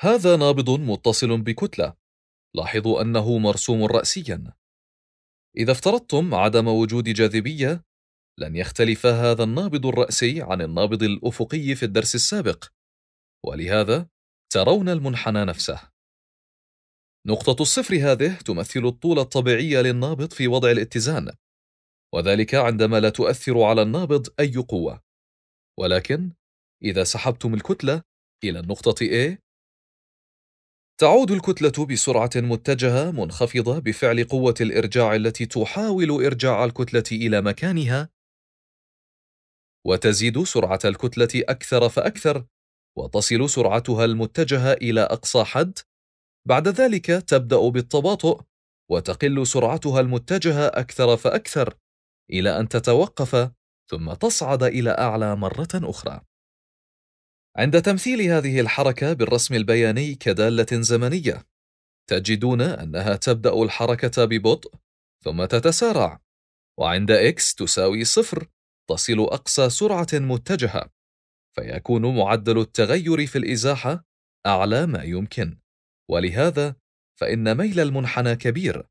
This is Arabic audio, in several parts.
هذا نابض متصل بكتلة لاحظوا أنه مرسوم رأسيا إذا افترضتم عدم وجود جاذبية لن يختلف هذا النابض الرأسي عن النابض الأفقي في الدرس السابق ولهذا ترون المنحنى نفسه نقطة الصفر هذه تمثل الطول الطبيعي للنابض في وضع الاتزان وذلك عندما لا تؤثر على النابض أي قوة ولكن إذا سحبتم الكتلة إلى النقطة A تعود الكتلة بسرعة متجهة منخفضة بفعل قوة الإرجاع التي تحاول إرجاع الكتلة إلى مكانها، وتزيد سرعة الكتلة أكثر فأكثر، وتصل سرعتها المتجهة إلى أقصى حد، بعد ذلك تبدأ بالتباطؤ، وتقل سرعتها المتجهة أكثر فأكثر، إلى أن تتوقف، ثم تصعد إلى أعلى مرة أخرى. عند تمثيل هذه الحركة بالرسم البياني كدالة زمنية، تجدون أنها تبدأ الحركة ببطء، ثم تتسارع، وعند x تساوي صفر تصل أقصى سرعة متجهة، فيكون معدل التغير في الإزاحة أعلى ما يمكن، ولهذا فإن ميل المنحنى كبير.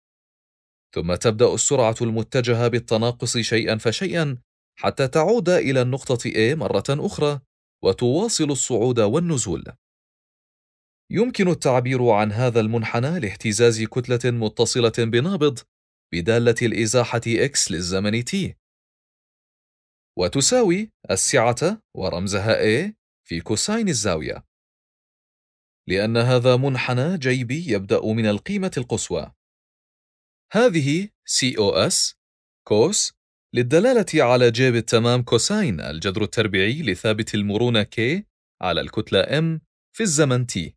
ثم تبدأ السرعة المتجهة بالتناقص شيئًا فشيئًا حتى تعود إلى النقطة A مرة أخرى وتواصل الصعود والنزول يمكن التعبير عن هذا المنحنى لاهتزاز كتلة متصلة بنابض بدالة الإزاحة X للزمن T وتساوي السعة ورمزها A في كوساين الزاوية لأن هذا منحنى جيبي يبدأ من القيمة القصوى هذه COS كوس للدلالة على جيب التمام كوساين الجذر التربيعي لثابت المرونة K على الكتلة M في الزمن T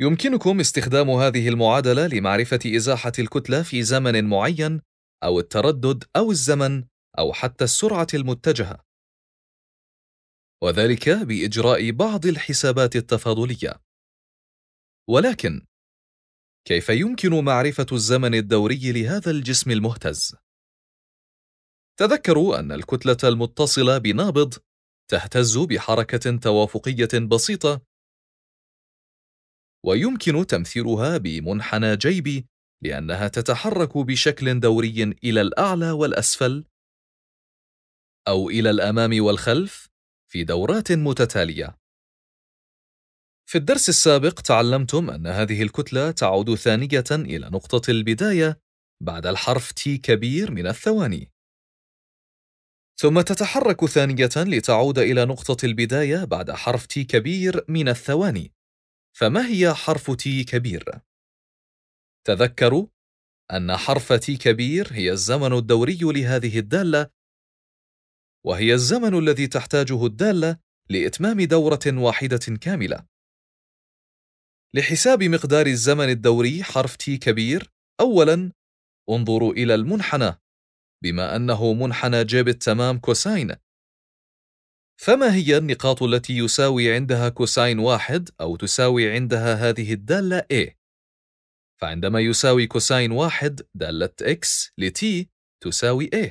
يمكنكم استخدام هذه المعادلة لمعرفة إزاحة الكتلة في زمن معين أو التردد أو الزمن أو حتى السرعة المتجهة وذلك بإجراء بعض الحسابات التفاضلية ولكن كيف يمكن معرفة الزمن الدوري لهذا الجسم المهتز؟ تذكروا أن الكتلة المتصلة بنابض تهتز بحركة توافقية بسيطة ويمكن تمثيلها بمنحنى جيبي لأنها تتحرك بشكل دوري إلى الأعلى والأسفل أو إلى الأمام والخلف في دورات متتالية. في الدرس السابق تعلمتم أن هذه الكتلة تعود ثانية إلى نقطة البداية بعد الحرف T كبير من الثواني. ثم تتحرك ثانية لتعود إلى نقطة البداية بعد حرف تي كبير من الثواني فما هي حرف تي كبير؟ تذكروا أن حرف تي كبير هي الزمن الدوري لهذه الدالة وهي الزمن الذي تحتاجه الدالة لإتمام دورة واحدة كاملة لحساب مقدار الزمن الدوري حرف تي كبير أولاً انظروا إلى المنحنى بما أنه منحنى جيب التمام كوساين فما هي النقاط التي يساوي عندها كوساين واحد أو تساوي عندها هذه الدالة A؟ فعندما يساوي كوساين واحد دالة x لt تساوي A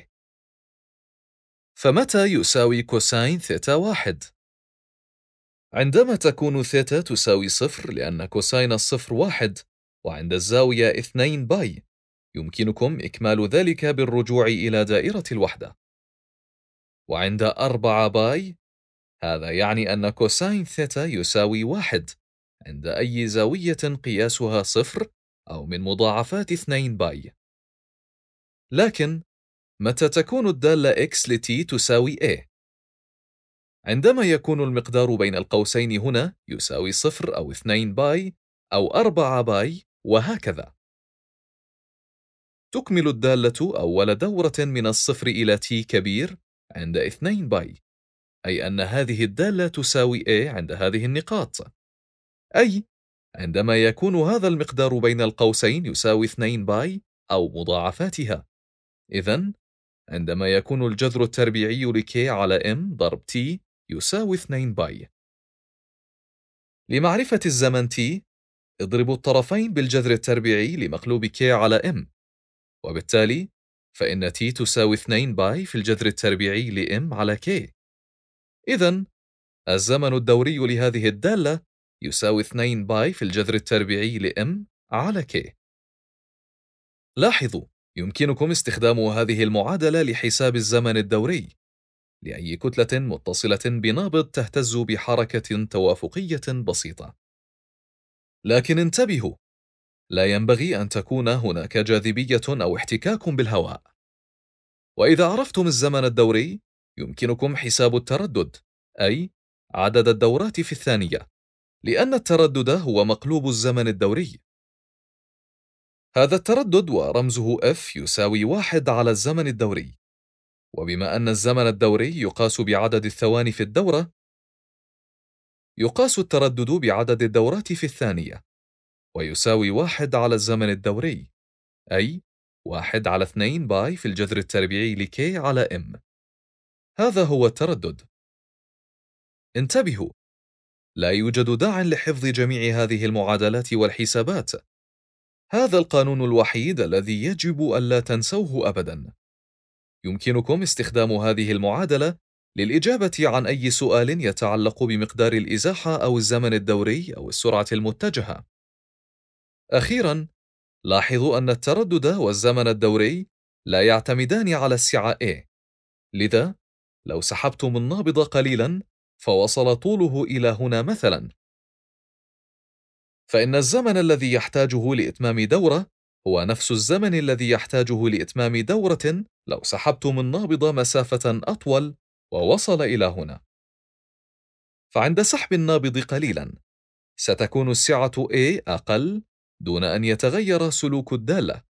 فمتى يساوي كوساين ثيتا واحد؟ عندما تكون ثيتا تساوي صفر لأن كوساين الصفر واحد وعند الزاوية 2 باي يمكنكم إكمال ذلك بالرجوع إلى دائرة الوحدة. وعند 4 باي هذا يعني أن كوساين ثيتا يساوي واحد عند أي زاوية قياسها صفر أو من مضاعفات 2 باي. لكن متى تكون الدالة x لt تساوي a؟ عندما يكون المقدار بين القوسين هنا يساوي صفر أو 2 باي أو 4 باي وهكذا. تكمل الدالة أول دورة من الصفر إلى t كبير عند 2 باي أي أن هذه الدالة تساوي A عند هذه النقاط أي عندما يكون هذا المقدار بين القوسين يساوي 2 باي أو مضاعفاتها إذن عندما يكون الجذر التربيعي لK على M ضرب T يساوي 2 باي لمعرفة الزمن T اضرب الطرفين بالجذر التربيعي لمقلوب K على M وبالتالي فإن t تساوي 2 باي في الجذر التربيعي لإم على k إذا الزمن الدوري لهذه الدالة يساوي 2 باي في الجذر التربيعي لإم على k لاحظوا يمكنكم استخدام هذه المعادلة لحساب الزمن الدوري لأي كتلة متصلة بنابض تهتز بحركة توافقية بسيطة لكن انتبهوا لا ينبغي أن تكون هناك جاذبية أو احتكاك بالهواء. وإذا عرفتم الزمن الدوري، يمكنكم حساب التردد، أي عدد الدورات في الثانية، لأن التردد هو مقلوب الزمن الدوري. هذا التردد ورمزه F يساوي واحد على الزمن الدوري. وبما أن الزمن الدوري يقاس بعدد الثواني في الدورة، يقاس التردد بعدد الدورات في الثانية. ويساوي واحد على الزمن الدوري أي واحد على 2 باي في الجذر التربيعي لكي على m هذا هو التردد انتبهوا لا يوجد داع لحفظ جميع هذه المعادلات والحسابات هذا القانون الوحيد الذي يجب ألا تنسوه أبداً يمكنكم استخدام هذه المعادلة للإجابة عن أي سؤال يتعلق بمقدار الإزاحة أو الزمن الدوري أو السرعة المتجهة أخيراً، لاحظوا أن التردد والزمن الدوري لا يعتمدان على السعة A، لذا لو سحبتم النابض قليلاً فوصل طوله إلى هنا مثلاً، فإن الزمن الذي يحتاجه لإتمام دورة هو نفس الزمن الذي يحتاجه لإتمام دورة لو سحبتم النابض مسافة أطول ووصل إلى هنا. فعند سحب النابض قليلاً، ستكون السعة A أقل دون أن يتغير سلوك الدالة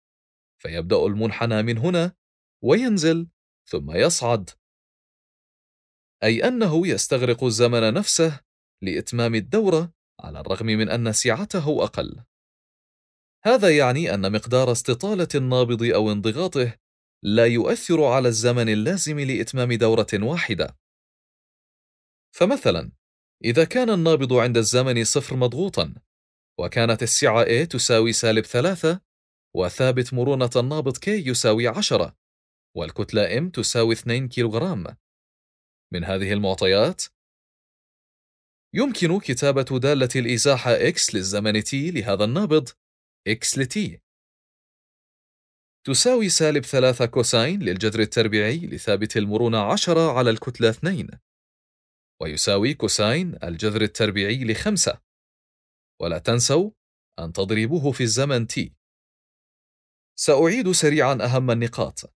فيبدأ المنحنى من هنا وينزل ثم يصعد أي أنه يستغرق الزمن نفسه لإتمام الدورة على الرغم من أن سعته أقل هذا يعني أن مقدار استطالة النابض أو انضغاطه لا يؤثر على الزمن اللازم لإتمام دورة واحدة فمثلا إذا كان النابض عند الزمن صفر مضغوطا وكانت السعة A تساوي سالب 3 وثابت مرونة النابض K يساوي 10 والكتلة M تساوي 2 كيلوغرام من هذه المعطيات يمكن كتابة دالة الإزاحة X للزمن T لهذا النابض X لT تساوي سالب 3 كوساين للجذر التربيعي لثابت المرونة 10 على الكتلة 2 ويساوي كوساين الجذر التربيعي لخمسة ولا تنسوا أن تضربوه في الزمن تي سأعيد سريعا أهم النقاط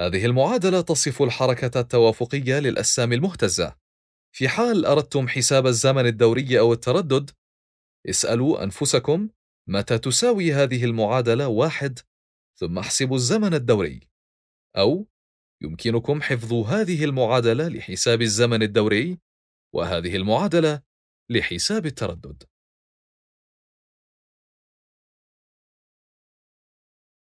هذه المعادلة تصف الحركة التوافقية للأجسام المهتزة في حال أردتم حساب الزمن الدوري أو التردد اسألوا أنفسكم متى تساوي هذه المعادلة واحد ثم احسبوا الزمن الدوري أو يمكنكم حفظ هذه المعادلة لحساب الزمن الدوري وهذه المعادلة لحساب التردد